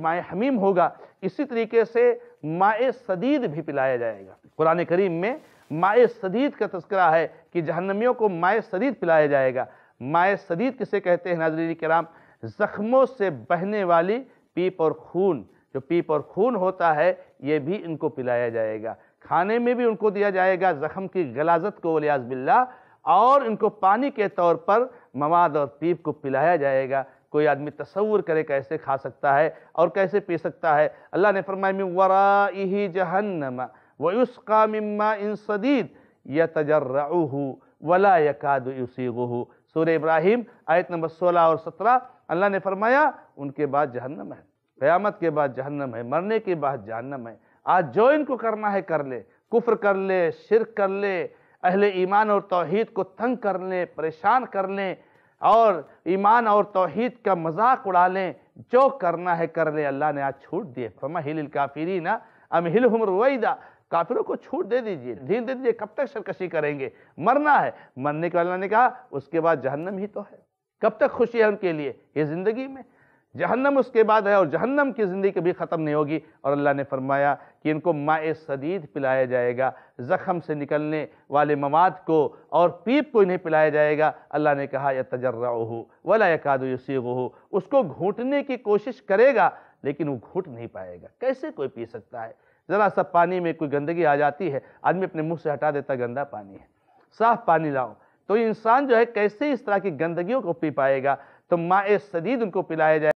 माए हमीम होगा इसी तरीके से माए सदीद भी पिलाया जाएगा कुरान करीम में माए सदीद का तस्करा है कि जहन्नमियों को माए सदीद पिलाया जाएगा माए सदीद किसे कहते हैं नाजरी कराम ज़ख्मों से बहने वाली पीप और खून जो पीप और खून होता है ये भी इनको पिलाया जाएगा खाने में भी उनको दिया जाएगा ज़ख्म की गलाजत को वलियाज बिल्ला और इनको पानी के तौर पर मवाद और पीप को पिलाया जाएगा कोई आदमी तस्वुर करे कैसे खा सकता है और कैसे पी सकता है अल्लाह ने फरमाया वरा ही जहन्नम वयुस्का मम्मा इन सदीद या तजर्राहू वला यकाद युसीगहू सूर इब्राहिम आयत नंबर सोलह और सत्रह अल्लाह ने फरमाया उनके बाद जहन्नम है क़यामत के बाद जहन्नम है मरने के बाद जहन्नम है आज जो इनको करना है कर ले कुफ्र कर ले शिरक कर ले अहले ईमान और तोहद को तंग कर लें परेशान कर लें और ईमान और तोहद का मजाक उड़ा लें जो करना है कर ले अल्लाह ने आज छूट दिए फमा हिल काफिरी ना हिल हम रुवैदा काफिरों को छूट दे दीजिए ढील दे दीजिए कब तक सरकशी करेंगे मरना है मरने के अल्लाह ने कहा उसके बाद जहन्नम ही तो है कब तक खुशी है उनके लिए ये ज़िंदगी में जहन्नम उसके बाद है और जहन्नम की ज़िंदगी कभी ख़त्म नहीं होगी और अल्लाह ने फरमाया कि इनको माए सदीद पिलाया जाएगा ज़ख़म से निकलने वाले मवाद को और पीप को इन्हें पिलाया जाएगा अल्लाह ने कहा या तजर्रा हो वला यकाद यसीग हो उसको घूटने की कोशिश करेगा लेकिन वो घूट नहीं पाएगा कैसे कोई पी सकता है ज़रा सा पानी में कोई गंदगी आ जाती है आदमी अपने मुँह से हटा देता गंदा पानी है साफ पानी लाओ तो इंसान जो है कैसे इस तरह की गंदगी को पी पाएगा तो माए सदीद उनको पिलाया जाए